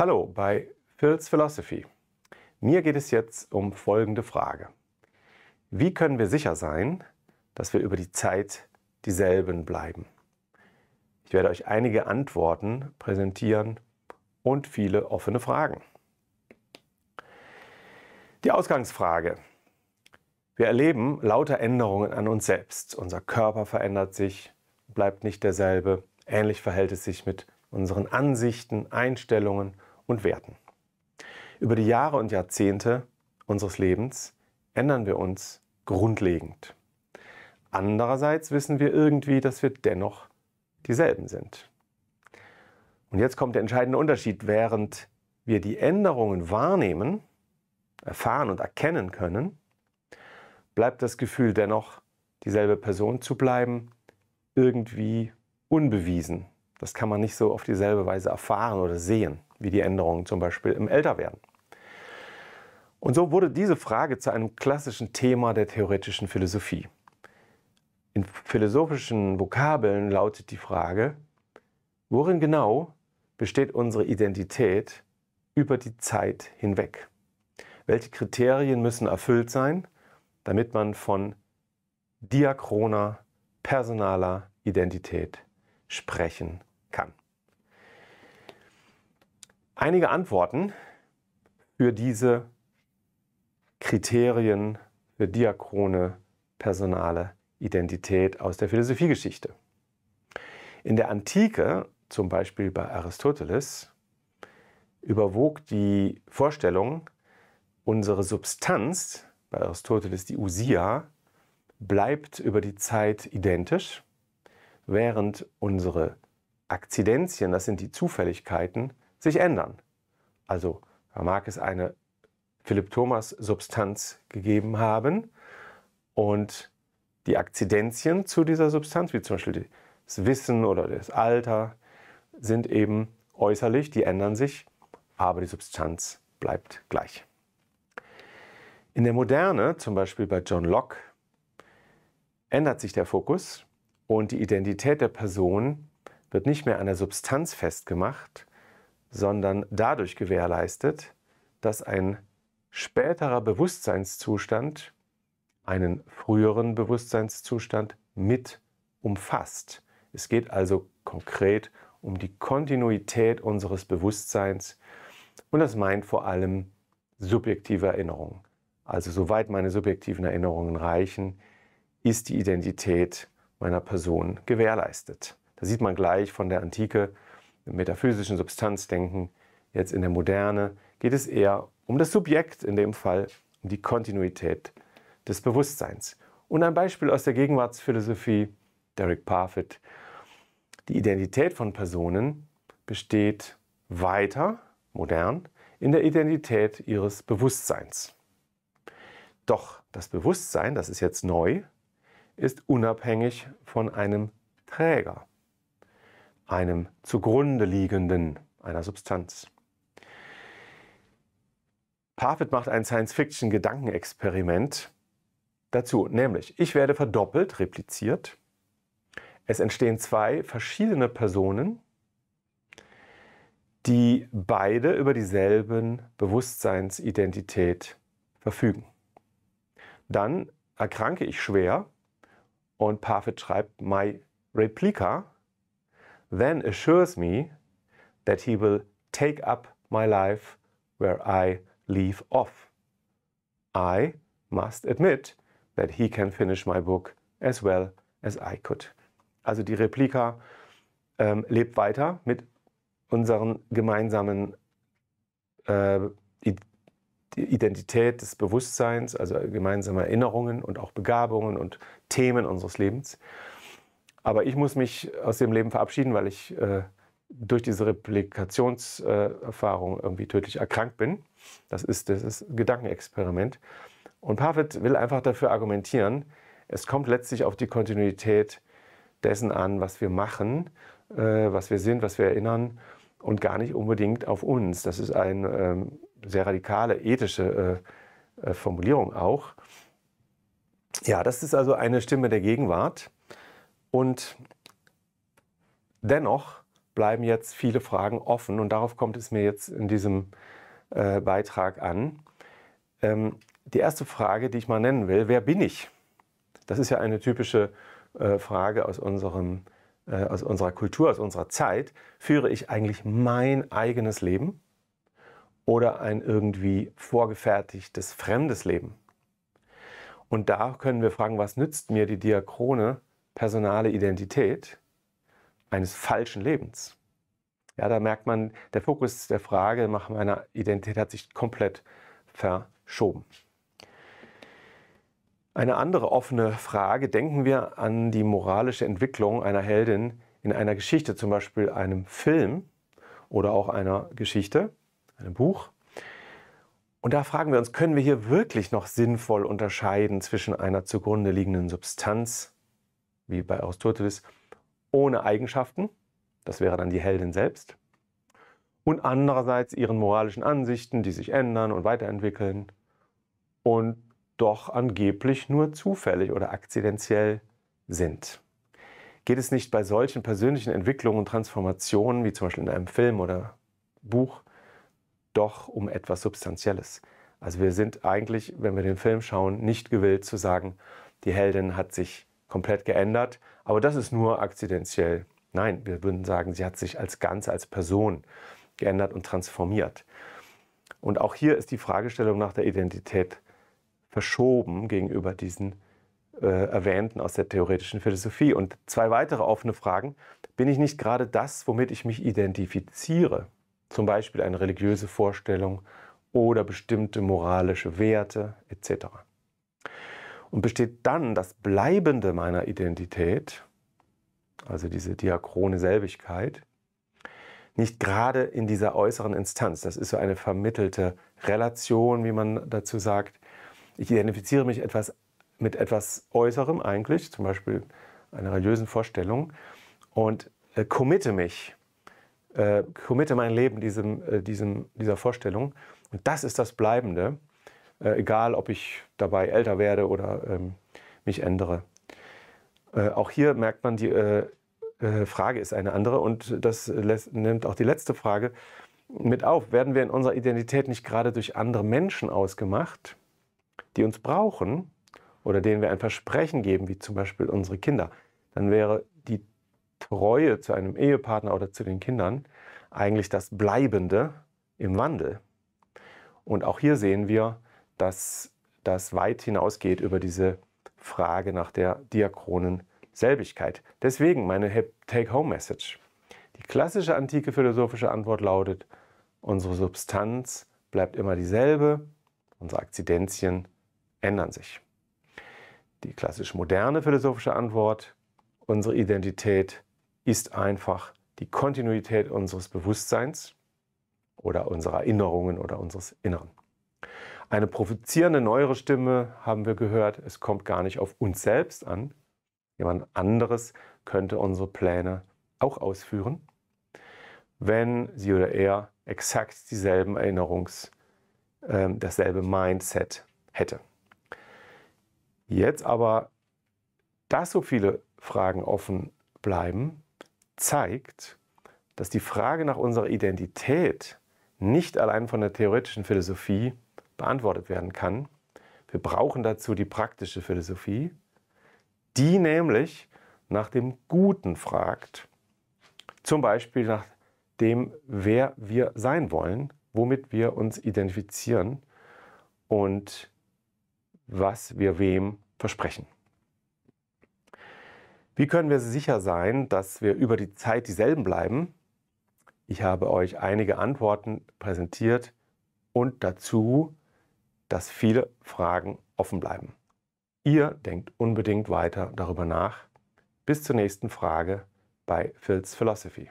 Hallo bei Phil's Philosophy. Mir geht es jetzt um folgende Frage. Wie können wir sicher sein, dass wir über die Zeit dieselben bleiben? Ich werde euch einige Antworten präsentieren und viele offene Fragen. Die Ausgangsfrage. Wir erleben lauter Änderungen an uns selbst. Unser Körper verändert sich, bleibt nicht derselbe. Ähnlich verhält es sich mit unseren Ansichten, Einstellungen und Werten. Über die Jahre und Jahrzehnte unseres Lebens ändern wir uns grundlegend. Andererseits wissen wir irgendwie, dass wir dennoch dieselben sind. Und jetzt kommt der entscheidende Unterschied. Während wir die Änderungen wahrnehmen, erfahren und erkennen können, bleibt das Gefühl dennoch, dieselbe Person zu bleiben, irgendwie unbewiesen. Das kann man nicht so auf dieselbe Weise erfahren oder sehen wie die Änderungen zum Beispiel im Älterwerden. Und so wurde diese Frage zu einem klassischen Thema der theoretischen Philosophie. In philosophischen Vokabeln lautet die Frage, worin genau besteht unsere Identität über die Zeit hinweg? Welche Kriterien müssen erfüllt sein, damit man von diachroner, personaler Identität sprechen kann? einige Antworten für diese Kriterien für Diakrone, Personale, Identität aus der Philosophiegeschichte. In der Antike, zum Beispiel bei Aristoteles, überwog die Vorstellung, unsere Substanz, bei Aristoteles die Usia, bleibt über die Zeit identisch, während unsere Akzidenzien, das sind die Zufälligkeiten, sich ändern. Also da mag es eine Philipp Thomas Substanz gegeben haben und die Akzidenzien zu dieser Substanz, wie zum Beispiel das Wissen oder das Alter, sind eben äußerlich, die ändern sich, aber die Substanz bleibt gleich. In der Moderne, zum Beispiel bei John Locke, ändert sich der Fokus und die Identität der Person wird nicht mehr an der Substanz festgemacht, sondern dadurch gewährleistet, dass ein späterer Bewusstseinszustand einen früheren Bewusstseinszustand mit umfasst. Es geht also konkret um die Kontinuität unseres Bewusstseins und das meint vor allem subjektive Erinnerungen. Also soweit meine subjektiven Erinnerungen reichen, ist die Identität meiner Person gewährleistet. Da sieht man gleich von der Antike, im metaphysischen Substanzdenken, jetzt in der Moderne, geht es eher um das Subjekt, in dem Fall um die Kontinuität des Bewusstseins. Und ein Beispiel aus der Gegenwartsphilosophie, Derek Parfit. Die Identität von Personen besteht weiter, modern, in der Identität ihres Bewusstseins. Doch das Bewusstsein, das ist jetzt neu, ist unabhängig von einem Träger einem zugrunde liegenden, einer Substanz. Parfit macht ein Science-Fiction-Gedankenexperiment dazu, nämlich ich werde verdoppelt, repliziert. Es entstehen zwei verschiedene Personen, die beide über dieselben Bewusstseinsidentität verfügen. Dann erkranke ich schwer und Parfit schreibt My Replica then assures me that he will take up my life where I leave off. I must admit that he can finish my book as well as I could. Also die Replika ähm, lebt weiter mit unseren gemeinsamen äh, Identität des Bewusstseins, also gemeinsame Erinnerungen und auch Begabungen und Themen unseres Lebens. Aber ich muss mich aus dem Leben verabschieden, weil ich äh, durch diese Replikationserfahrung äh, irgendwie tödlich erkrankt bin. Das ist das Gedankenexperiment. Und Pavit will einfach dafür argumentieren, es kommt letztlich auf die Kontinuität dessen an, was wir machen, äh, was wir sind, was wir erinnern und gar nicht unbedingt auf uns. Das ist eine ähm, sehr radikale ethische äh, äh, Formulierung auch. Ja, das ist also eine Stimme der Gegenwart. Und dennoch bleiben jetzt viele Fragen offen und darauf kommt es mir jetzt in diesem äh, Beitrag an. Ähm, die erste Frage, die ich mal nennen will, wer bin ich? Das ist ja eine typische äh, Frage aus, unserem, äh, aus unserer Kultur, aus unserer Zeit. Führe ich eigentlich mein eigenes Leben oder ein irgendwie vorgefertigtes fremdes Leben? Und da können wir fragen, was nützt mir die Diakrone personale Identität eines falschen Lebens. Ja, da merkt man, der Fokus der Frage nach meiner Identität hat sich komplett verschoben. Eine andere offene Frage, denken wir an die moralische Entwicklung einer Heldin in einer Geschichte, zum Beispiel einem Film oder auch einer Geschichte, einem Buch. Und da fragen wir uns, können wir hier wirklich noch sinnvoll unterscheiden zwischen einer zugrunde liegenden Substanz wie bei Aristoteles, ohne Eigenschaften, das wäre dann die Heldin selbst, und andererseits ihren moralischen Ansichten, die sich ändern und weiterentwickeln und doch angeblich nur zufällig oder akzidentiell sind. Geht es nicht bei solchen persönlichen Entwicklungen und Transformationen, wie zum Beispiel in einem Film oder Buch, doch um etwas Substanzielles? Also wir sind eigentlich, wenn wir den Film schauen, nicht gewillt zu sagen, die Heldin hat sich komplett geändert. Aber das ist nur akzidentiell. Nein, wir würden sagen, sie hat sich als Ganz, als Person geändert und transformiert. Und auch hier ist die Fragestellung nach der Identität verschoben gegenüber diesen äh, erwähnten aus der theoretischen Philosophie. Und zwei weitere offene Fragen. Bin ich nicht gerade das, womit ich mich identifiziere? Zum Beispiel eine religiöse Vorstellung oder bestimmte moralische Werte etc und besteht dann das Bleibende meiner Identität, also diese diachrone Selbigkeit, nicht gerade in dieser äußeren Instanz. Das ist so eine vermittelte Relation, wie man dazu sagt. Ich identifiziere mich etwas mit etwas Äußerem eigentlich, zum Beispiel einer religiösen Vorstellung, und äh, committe mich, äh, committe mein Leben diesem, äh, diesem, dieser Vorstellung. Und das ist das Bleibende äh, egal ob ich dabei älter werde oder ähm, mich ändere. Äh, auch hier merkt man, die äh, äh Frage ist eine andere und das nimmt auch die letzte Frage mit auf. Werden wir in unserer Identität nicht gerade durch andere Menschen ausgemacht, die uns brauchen oder denen wir ein Versprechen geben, wie zum Beispiel unsere Kinder? Dann wäre die Treue zu einem Ehepartner oder zu den Kindern eigentlich das Bleibende im Wandel. Und auch hier sehen wir, dass das weit hinausgeht über diese Frage nach der diachronen Selbigkeit. Deswegen meine Take-Home-Message. Die klassische antike philosophische Antwort lautet, unsere Substanz bleibt immer dieselbe, unsere Akzidenzien ändern sich. Die klassisch moderne philosophische Antwort, unsere Identität ist einfach die Kontinuität unseres Bewusstseins oder unserer Erinnerungen oder unseres Inneren. Eine provozierende neuere Stimme haben wir gehört, es kommt gar nicht auf uns selbst an. Jemand anderes könnte unsere Pläne auch ausführen, wenn sie oder er exakt dieselben Erinnerungs, äh, dasselbe Mindset hätte. Jetzt aber, dass so viele Fragen offen bleiben, zeigt, dass die Frage nach unserer Identität nicht allein von der theoretischen Philosophie beantwortet werden kann. Wir brauchen dazu die praktische Philosophie, die nämlich nach dem Guten fragt. Zum Beispiel nach dem, wer wir sein wollen, womit wir uns identifizieren und was wir wem versprechen. Wie können wir sicher sein, dass wir über die Zeit dieselben bleiben? Ich habe euch einige Antworten präsentiert und dazu dass viele Fragen offen bleiben. Ihr denkt unbedingt weiter darüber nach. Bis zur nächsten Frage bei Phil's Philosophy.